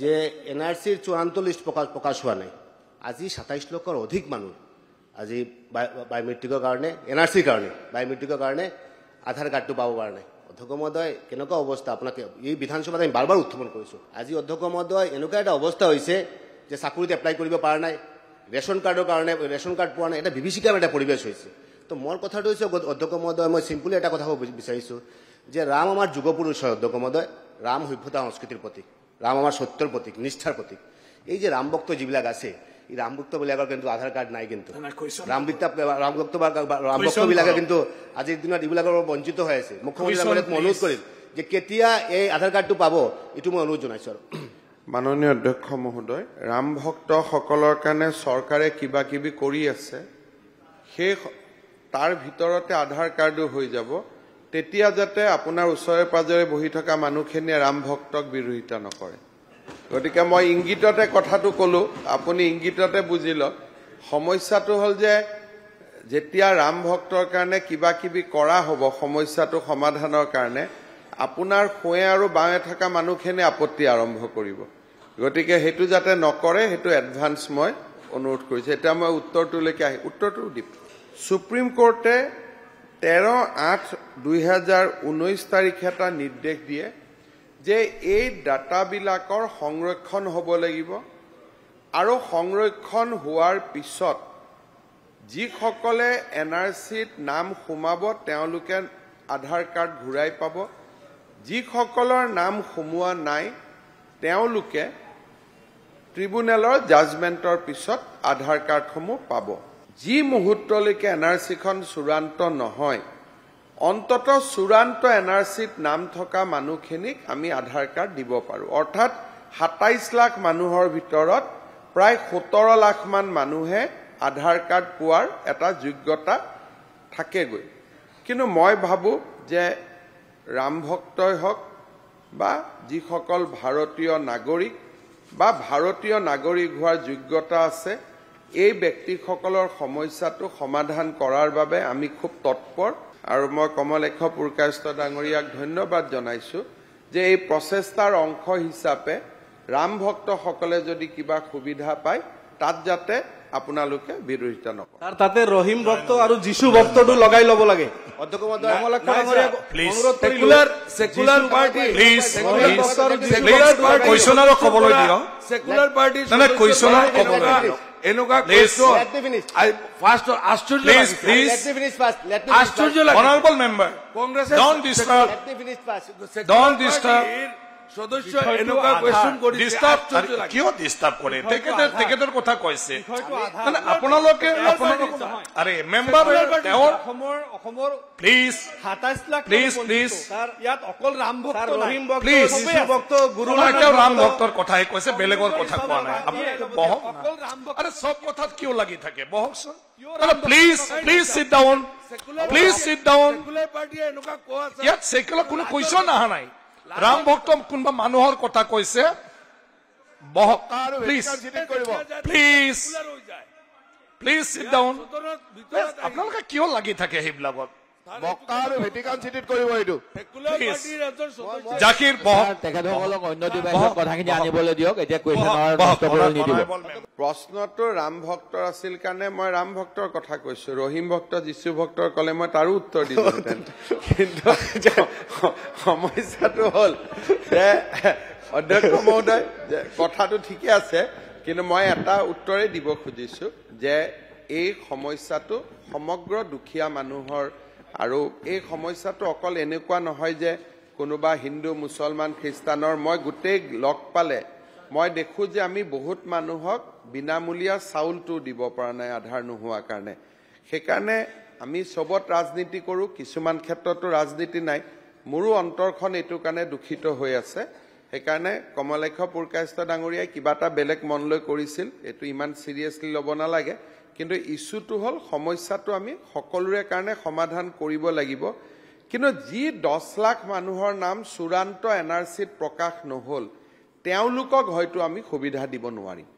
যে N R চিৰ চূড়ান্ত প্ৰকাশ প্ৰকাশ হোৱা নাই আজি সাতাইছ লক্ষৰ অধিক মানুহ আজি বায় বায়োমেট্ৰিকৰ কাৰণে এন আৰ চিৰ কাৰণে বায়োমেট্ৰিকৰ কাৰণে আধাৰ কাৰ্ডটো পাব পৰা নাই অধ্যক্ষ মহোদয় কেনেকুৱা অৱস্থা আপোনাক এই বিধানসভাত আমি বাৰ বাৰ উত্থাপন কৰিছোঁ আজি অধ্যক্ষ মহোদয় এনেকুৱা এটা অৱস্থা হৈছে যে চাকৰিত এপ্লাই কৰিব পৰা নাই ৰেচন কাৰ্ডৰ কাৰণে ৰেচন কাৰ্ড পোৱা নাই এটা বিভীষিকাৰ এটা পৰিৱেশ হৈছে তো মোৰ কথাটো হৈছে অধ্যক্ষ মহোদয় মই সিম্পলি এটা কথা বিচাৰিছোঁ যে ৰাম আমাৰ যুগপুৰুষ হয় অধ্যক্ষ মহোদয় ৰাম সভ্যতা সংস্কৃতিৰ প্ৰতীক রাম আমার সত্যর প্রতীক নিষ্ঠার প্রতীক এই যে রামভক্ত যিবিলাক আছে এই রামভক্ত বিলাকৰ কিন্তু আধাৰ কাৰ্ড নাই কিন্তু ৰামভক্ত ৰামভক্ত ৰামভক্ত বিলাকে কিন্তু আজিৰ দিনত এইবিলাকৰ পৰা বঞ্চিত হৈ আছে মুখ্যমন্ত্ৰীসকলে মই অনুৰোধ কৰিম যে কেতিয়া এই আধাৰ কাৰ্ডটো পাব এইটো মই অনুৰোধ জনাইছো আৰু মাননীয় অধ্যক্ষ মহোদয় ৰাম ভক্তসকলৰ কাৰণে চৰকাৰে কিবা কিবি কৰি আছে সেই তাৰ ভিতৰতে আধাৰ কাৰ্ডো হৈ যাব তেতিয়া যাতে আপোনাৰ ওচৰে পাজৰে বহি থকা মানুহখিনিয়ে ৰাম ভক্তক বিৰোধিতা নকৰে গতিকে মই ইংগিততে কথাটো কলো আপুনি ইংগিততে বুজি লওক সমস্যাটো হল যে যেতিয়া ৰাম ভক্তৰ কাৰণে কিবা কিবি কৰা হব সমস্যাটো সমাধানৰ কাৰণে আপোনাৰ সোঁৱে আৰু বাঁৱে থকা মানুহখিনিয়ে আপত্তি আৰম্ভ কৰিব গতিকে সেইটো যাতে নকৰে সেইটো এডভান্স মই অনুৰোধ কৰিছোঁ এতিয়া মই উত্তৰটোলৈকে আহি উত্তৰটো দিম ছুপ্ৰিম কোৰ্টে তেৰ আঠ দুহেজাৰ ঊনৈছ তাৰিখে এটা নিৰ্দেশ দিয়ে যে এই ডাটাবিলাকৰ সংৰক্ষণ হ'ব লাগিব আৰু সংৰক্ষণ হোৱাৰ পিছত যিসকলে এন আৰ চিত নাম সোমাব তেওঁলোকে আধাৰ কাৰ্ড ঘূৰাই পাব যিসকলৰ নাম সোমোৱা নাই তেওঁলোকে ট্ৰিবিউনেলৰ জাজমেণ্টৰ পিছত আধাৰ কাৰ্ডসমূহ পাব যি মুহূৰ্তলৈকে এন আৰ চিখন চূড়ান্ত নহয় অন্তত চূড়ান্ত এন আৰ চিত নাম থকা মানুহখিনিক আমি আধাৰ কাৰ্ড দিব পাৰোঁ অৰ্থাৎ সাতাইছ লাখ মানুহৰ ভিতৰত প্ৰায় সোতৰ লাখমান মানুহে আধাৰ কাৰ্ড পোৱাৰ এটা যোগ্যতা থাকেগৈ কিন্তু মই ভাবোঁ যে ৰামভক্তই হওক বা যিসকল ভাৰতীয় নাগৰিক বা ভাৰতীয় নাগৰিক হোৱাৰ যোগ্যতা আছে এই ব্যক্তিসকলৰ সমস্যাটো সমাধান কৰাৰ বাবে আমি খুব তৎপৰ আৰু মই কমলেখ পুৰকাষ্ট ডাঙৰীয়াক ধন্যবাদ জনাইছো যে এই প্ৰচেষ্টাৰ অংশ হিচাপে ৰাম ভক্তসকলে যদি কিবা সুবিধা পায় তাত যাতে আপোনালোকে বিৰোধিতা নকৰে তাতে ৰহিম ভক্ত আৰু যীশু ভক্তটো লগাই লব লাগে ఏ నువ్వు ఫాస్ట్ ఆశ్చర్య ఆశ్చర్య honorable member. Congress has don't disturb. Don't disturb. সদস্য এনেকুৱা কোৱেশ্যন কৰি ডিষ্টাৰ্ব কিয় ডিষ্টাৰ্ব কৰে তেখেতে তেখেতৰ কথা কৈছে মানে আপোনালোকে আৰে মেম্বাৰ তেওঁৰ অসমৰ অসমৰ প্লিজ সাতাইছ লাখ প্লিজ প্লিজ ইয়াত অকল ৰাম ভক্ত ৰহিম ভক্ত প্লিজ ভক্ত গুৰু তেওঁ ৰাম ভক্তৰ কথাহে কৈছে বেলেগৰ কথা কোৱা নাই আপুনি বহক আৰে চব কথাত কিয় লাগি থাকে বহকচোন please please sit down please sit down ইয়াত চেকুলাৰ কোনো কুৱেশ্যন অহা নাই ৰাম ভক্ত কোনোবা মানুহৰ কথা কৈছে প্লিজ প্লিজ চিট ডাউন আপোনালোকে কিয় লাগি থাকে সেইবিলাকত প্ৰশ্নটো ৰাম ভক্তৰ আছিল কাৰণে মই ৰাম ভক্তৰ কথা কৈছো ৰহিম ভক্ত যীশু ভক্তৰ কলে মই তাৰো উত্তৰ দিলো কিন্তু সমস্যাটো হল যে অধ্যক্ষ মহোদয় কথাটো ঠিকে আছে কিন্তু মই এটা উত্তৰে দিব খুজিছো যে এই সমস্যাটো সমগ্ৰ দুখীয়া মানুহৰ আৰু এই সমস্যাটো অকল এনেকুৱা নহয় যে কোনোবা হিন্দু মুছলমান খ্ৰীষ্টানৰ মই গোটেই লগ পালে মই দেখোঁ যে আমি বহুত মানুহক বিনামূলীয়া চাউলটো দিব পৰা নাই আধাৰ নোহোৱাৰ কাৰণে সেইকাৰণে আমি চবত ৰাজনীতি কৰোঁ কিছুমান ক্ষেত্ৰতো ৰাজনীতি নাই মোৰো অন্তৰখন এইটো কাৰণে দূষিত হৈ আছে সেইকাৰণে কমলাক্ষ পুৰকাশ্য ডাঙৰীয়াই কিবা এটা বেলেগ মনলৈ কৰিছিল এইটো ইমান ছিৰিয়াছলি ল'ব নালাগে কিন্তু ইছ্যুটো হ'ল সমস্যাটো আমি সকলোৰে কাৰণে সমাধান কৰিব লাগিব কিন্তু যি দহ লাখ মানুহৰ নাম চূড়ান্ত এন আৰ চিত প্ৰকাশ নহ'ল তেওঁলোকক হয়তো আমি সুবিধা দিব নোৱাৰিম